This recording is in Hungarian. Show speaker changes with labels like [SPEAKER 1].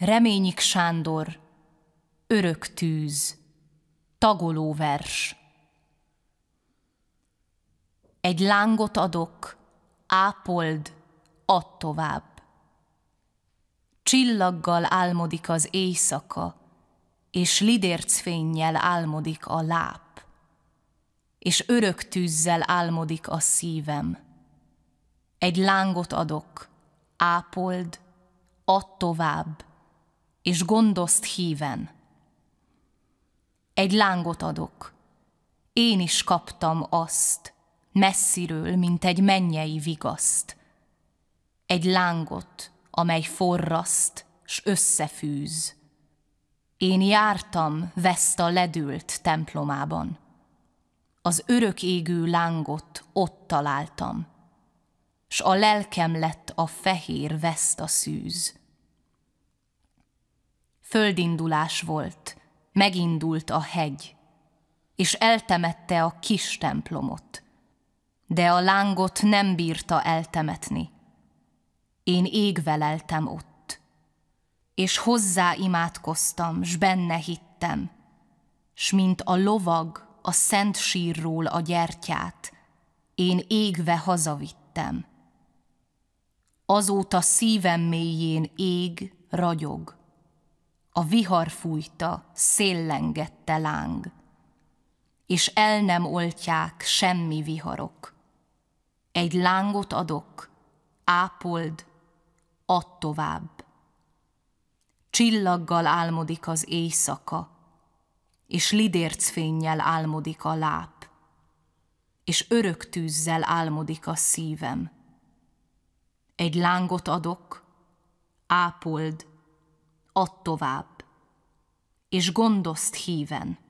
[SPEAKER 1] Reményik Sándor, Örök tűz, tagolóvers. Egy lángot adok, ápold, add tovább. Csillaggal álmodik az éjszaka, és lidércfénnyel álmodik a láp, és örök tűzzel álmodik a szívem. Egy lángot adok, ápold, add tovább és gondoszt híven. Egy lángot adok, én is kaptam azt, messziről, mint egy mennyei vigaszt. Egy lángot, amely forraszt, s összefűz. Én jártam a ledült templomában. Az örök égő lángot ott találtam, s a lelkem lett a fehér a szűz földindulás volt, megindult a hegy, és eltemette a kis templomot, de a lángot nem bírta eltemetni. Én égveleltem ott, és hozzá imádkoztam, s benne hittem, s mint a lovag a szent sírról a gyertyát, én égve hazavittem. Azóta szívem mélyén ég, ragyog, a vihar fújta, széllengette láng, és el nem oltják semmi viharok. Egy lángot adok, ápold, add tovább. Csillaggal álmodik az éjszaka, és lidércfénnyel álmodik a láp, és örök tűzzel álmodik a szívem. Egy lángot adok, ápold, add tovább, és gondoszt híven.